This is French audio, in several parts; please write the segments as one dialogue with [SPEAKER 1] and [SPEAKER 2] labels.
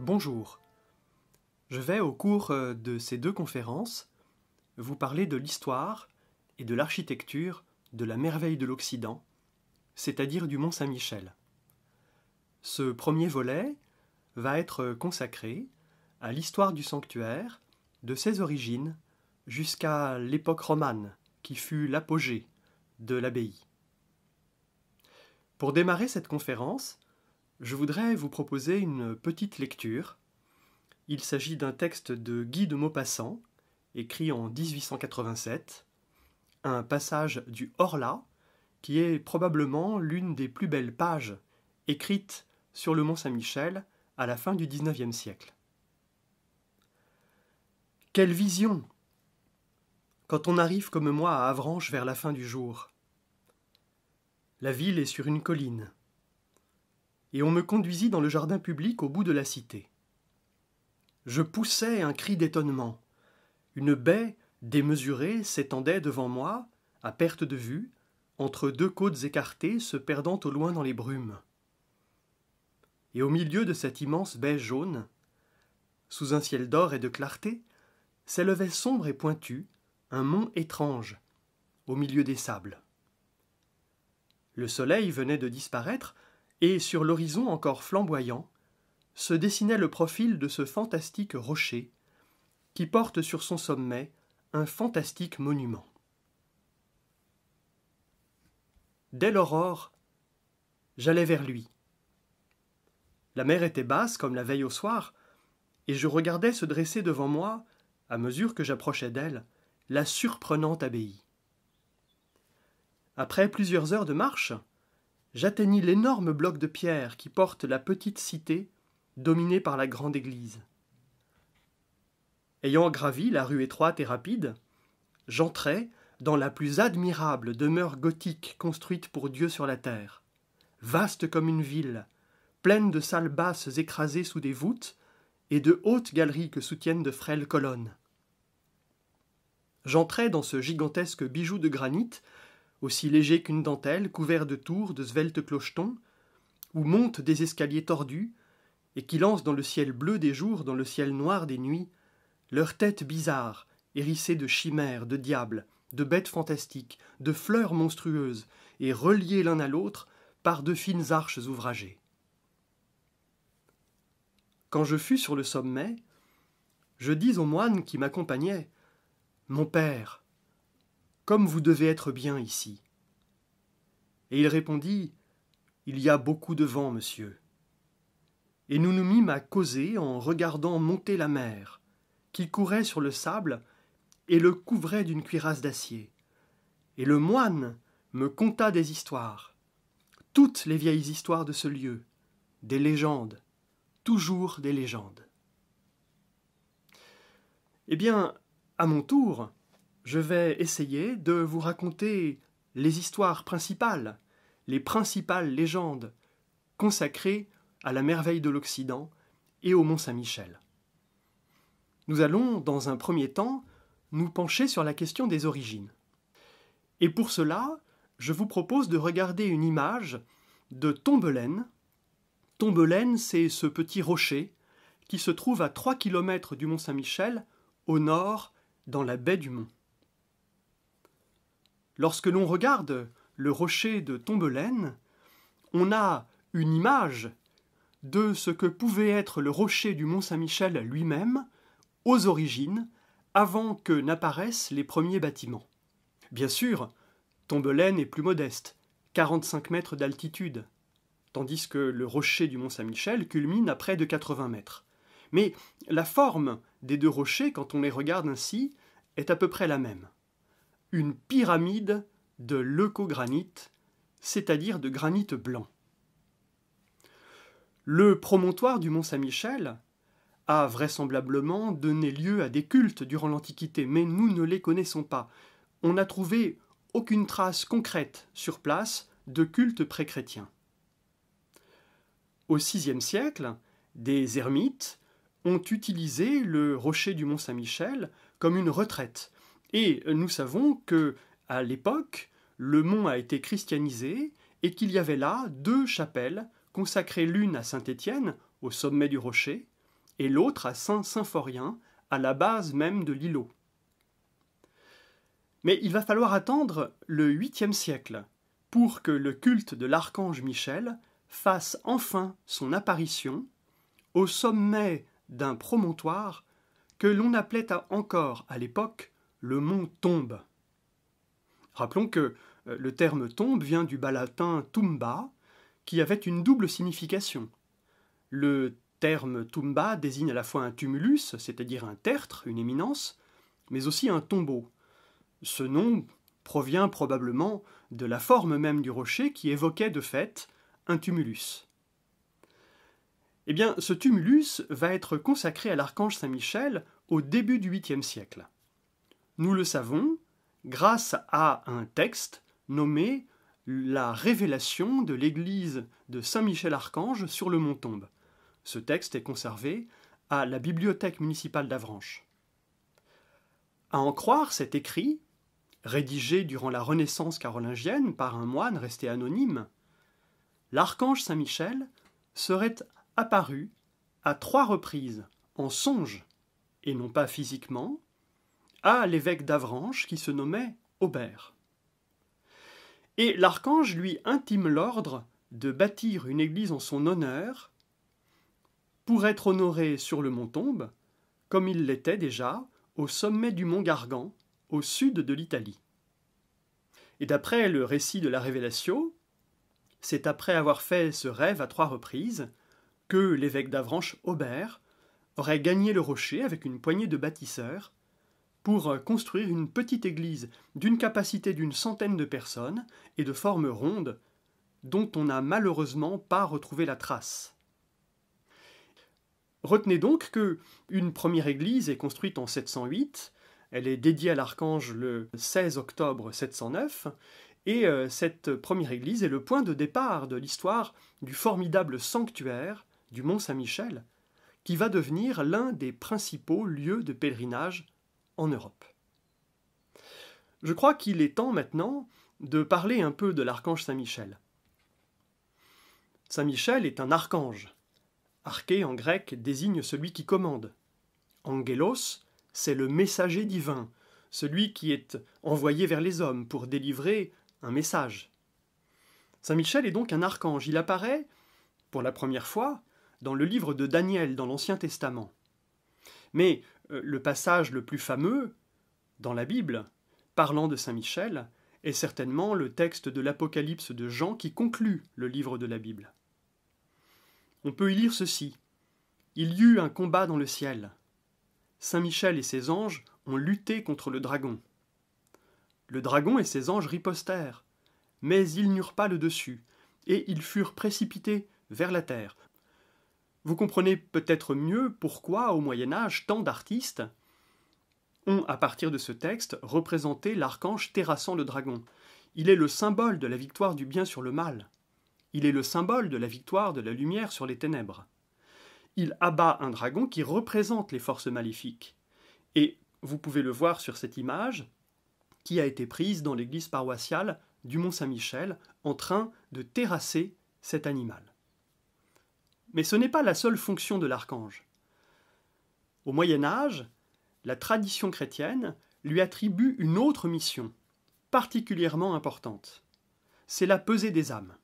[SPEAKER 1] Bonjour. Je vais au cours euh, de ces deux conférences vous parler de l'histoire et de l'architecture de la merveille de l'Occident, c'est-à-dire du Mont Saint-Michel. Ce premier volet va être euh, consacré à l'histoire du sanctuaire, de ses origines jusqu'à l'époque romane, qui fut l'apogée de l'abbaye. Pour démarrer cette conférence, je voudrais vous proposer une petite lecture. Il s'agit d'un texte de Guy de Maupassant, écrit en 1887, un passage du Horla, qui est probablement l'une des plus belles pages écrites sur le Mont Saint-Michel à la fin du XIXe siècle. Quelle vision Quand on arrive comme moi à Avranches vers la fin du jour. La ville est sur une colline et on me conduisit dans le jardin public au bout de la cité. Je poussai un cri d'étonnement. Une baie démesurée s'étendait devant moi, à perte de vue, entre deux côtes écartées se perdant au loin dans les brumes. Et au milieu de cette immense baie jaune, sous un ciel d'or et de clarté, s'élevait sombre et pointu un mont étrange, au milieu des sables. Le soleil venait de disparaître et sur l'horizon encore flamboyant, se dessinait le profil de ce fantastique rocher, qui porte sur son sommet un fantastique monument. Dès l'aurore, j'allais vers lui. La mer était basse comme la veille au soir, et je regardais se dresser devant moi, à mesure que j'approchais d'elle, la surprenante abbaye. Après plusieurs heures de marche, j'atteignis l'énorme bloc de pierre qui porte la petite cité dominée par la grande église. Ayant gravi la rue étroite et rapide, j'entrai dans la plus admirable demeure gothique construite pour Dieu sur la terre, vaste comme une ville, pleine de salles basses écrasées sous des voûtes et de hautes galeries que soutiennent de frêles colonnes. J'entrai dans ce gigantesque bijou de granit aussi léger qu'une dentelle, couvert de tours, de sveltes clochetons, où montent des escaliers tordus, et qui lancent dans le ciel bleu des jours, dans le ciel noir des nuits, leurs têtes bizarres, hérissées de chimères, de diables, de bêtes fantastiques, de fleurs monstrueuses, et reliées l'un à l'autre par de fines arches ouvragées. Quand je fus sur le sommet, je dis aux moines qui m'accompagnait Mon père, comme vous devez être bien ici. Et il répondit Il y a beaucoup de vent, monsieur. Et nous nous mîmes à causer en regardant monter la mer, qui courait sur le sable et le couvrait d'une cuirasse d'acier. Et le moine me conta des histoires, toutes les vieilles histoires de ce lieu, des légendes, toujours des légendes. Eh bien, à mon tour, je vais essayer de vous raconter les histoires principales, les principales légendes consacrées à la merveille de l'Occident et au Mont Saint-Michel. Nous allons, dans un premier temps, nous pencher sur la question des origines. Et pour cela, je vous propose de regarder une image de Tombelaine. Tombelaine, c'est ce petit rocher qui se trouve à 3 km du Mont Saint-Michel, au nord, dans la baie du Mont. Lorsque l'on regarde le rocher de Tombelaine, on a une image de ce que pouvait être le rocher du Mont-Saint-Michel lui-même aux origines, avant que n'apparaissent les premiers bâtiments. Bien sûr, Tombelaine est plus modeste, 45 mètres d'altitude, tandis que le rocher du Mont-Saint-Michel culmine à près de 80 mètres. Mais la forme des deux rochers, quand on les regarde ainsi, est à peu près la même une pyramide de leucogranite, c'est-à-dire de granit blanc. Le promontoire du Mont Saint-Michel a vraisemblablement donné lieu à des cultes durant l'Antiquité, mais nous ne les connaissons pas. On n'a trouvé aucune trace concrète sur place de cultes chrétien Au VIe siècle, des ermites ont utilisé le rocher du Mont Saint-Michel comme une retraite et euh, nous savons que à l'époque, le mont a été christianisé et qu'il y avait là deux chapelles consacrées l'une à Saint-Étienne, au sommet du rocher, et l'autre à Saint-Symphorien, à la base même de l'îlot. Mais il va falloir attendre le 8 siècle pour que le culte de l'archange Michel fasse enfin son apparition au sommet d'un promontoire que l'on appelait encore à l'époque le mont tombe. Rappelons que euh, le terme tombe vient du bas latin tumba, qui avait une double signification. Le terme tumba désigne à la fois un tumulus, c'est-à-dire un tertre, une éminence, mais aussi un tombeau. Ce nom provient probablement de la forme même du rocher qui évoquait de fait un tumulus. Eh bien, ce tumulus va être consacré à l'archange Saint-Michel au début du 8e siècle nous le savons, grâce à un texte nommé La révélation de l'église de Saint-Michel-Archange sur le Mont-Tombe. Ce texte est conservé à la bibliothèque municipale d'Avranches. À en croire cet écrit, rédigé durant la Renaissance carolingienne par un moine resté anonyme, l'archange Saint-Michel serait apparu à trois reprises en songe, et non pas physiquement, à l'évêque d'Avranches qui se nommait Aubert. Et l'archange lui intime l'ordre de bâtir une église en son honneur pour être honoré sur le mont Tombe, comme il l'était déjà au sommet du mont Gargan, au sud de l'Italie. Et d'après le récit de la Révélation, c'est après avoir fait ce rêve à trois reprises que l'évêque d'Avranches, Aubert, aurait gagné le rocher avec une poignée de bâtisseurs pour euh, construire une petite église d'une capacité d'une centaine de personnes et de forme ronde, dont on n'a malheureusement pas retrouvé la trace. Retenez donc que une première église est construite en 708, elle est dédiée à l'archange le 16 octobre 709, et euh, cette première église est le point de départ de l'histoire du formidable sanctuaire du Mont Saint-Michel, qui va devenir l'un des principaux lieux de pèlerinage en Europe. Je crois qu'il est temps maintenant de parler un peu de l'archange Saint-Michel. Saint-Michel est un archange. Arché en grec désigne celui qui commande. Angelos, c'est le messager divin, celui qui est envoyé vers les hommes pour délivrer un message. Saint Michel est donc un archange. Il apparaît, pour la première fois, dans le livre de Daniel dans l'Ancien Testament. Mais euh, le passage le plus fameux dans la Bible parlant de Saint Michel est certainement le texte de l'Apocalypse de Jean qui conclut le livre de la Bible. On peut y lire ceci. Il y eut un combat dans le ciel. Saint Michel et ses anges ont lutté contre le dragon. Le dragon et ses anges ripostèrent, mais ils n'eurent pas le dessus, et ils furent précipités vers la terre, vous comprenez peut-être mieux pourquoi, au Moyen Âge, tant d'artistes ont, à partir de ce texte, représenté l'archange terrassant le dragon. Il est le symbole de la victoire du bien sur le mal. Il est le symbole de la victoire de la lumière sur les ténèbres. Il abat un dragon qui représente les forces maléfiques. Et vous pouvez le voir sur cette image qui a été prise dans l'église paroissiale du Mont-Saint-Michel en train de terrasser cet animal. Mais ce n'est pas la seule fonction de l'archange. Au Moyen Âge, la tradition chrétienne lui attribue une autre mission, particulièrement importante. C'est la pesée des âmes.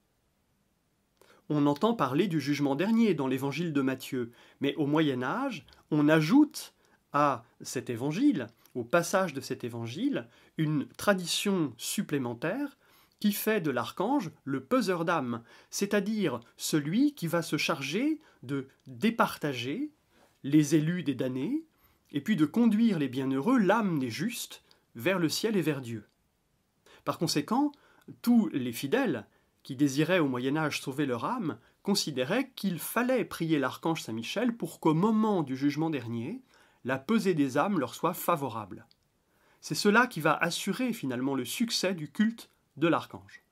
[SPEAKER 1] On entend parler du jugement dernier dans l'évangile de Matthieu, mais au Moyen Âge, on ajoute à cet évangile, au passage de cet évangile, une tradition supplémentaire qui fait de l'archange le peseur d'âme, c'est-à-dire celui qui va se charger de départager les élus des damnés, et puis de conduire les bienheureux, l'âme des justes, vers le ciel et vers Dieu. Par conséquent, tous les fidèles qui désiraient au Moyen Âge sauver leur âme considéraient qu'il fallait prier l'archange Saint Michel pour qu'au moment du jugement dernier, la pesée des âmes leur soit favorable. C'est cela qui va assurer finalement le succès du culte de l'archange.